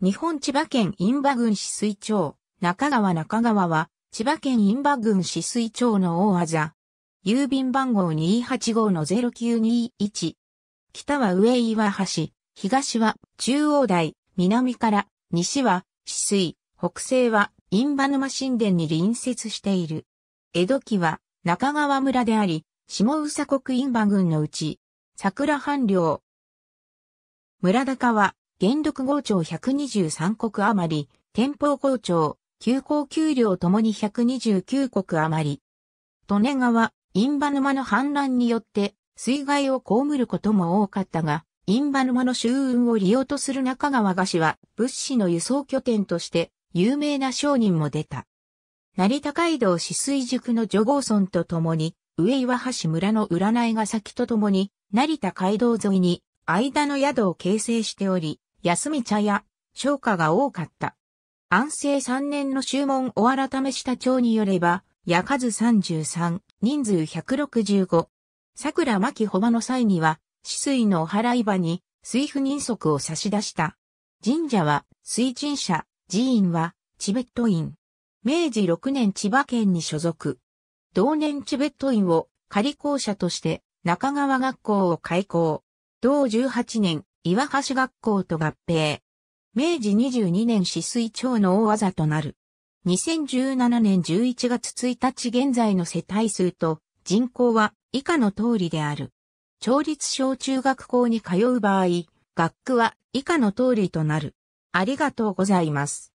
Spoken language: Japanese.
日本千葉県印馬郡止水町、中川中川は、千葉県印馬郡止水町の大技。郵便番号285-0921。北は上岩橋、東は中央台、南から西は止水、北西は印馬沼神殿に隣接している。江戸期は中川村であり、下宇佐国印馬郡のうち、桜半領。村高は元禄号庁123国余り、天保号庁、休校給料ともに129国余り。利根川、印旛沼の氾濫によって、水害を被ることも多かったが、印旛沼の周運を利用とする中川菓子は、物資の輸送拠点として、有名な商人も出た。成田街道止水塾の女郷村とともに、上岩橋村の占いが先とともに、成田街道沿いに、間の宿を形成しており、休み茶屋、商家が多かった。安政3年の注文を改めした町によれば、屋数33、人数165。桜巻穂場の際には、死水のお払い場に、水不人足を差し出した。神社は、水神社、寺院は、チベット院。明治6年千葉県に所属。同年チベット院を仮校舎として中川学校を開校。同18年、岩橋学校と合併。明治22年止水町の大技となる。2017年11月1日現在の世帯数と人口は以下の通りである。町立小中学校に通う場合、学区は以下の通りとなる。ありがとうございます。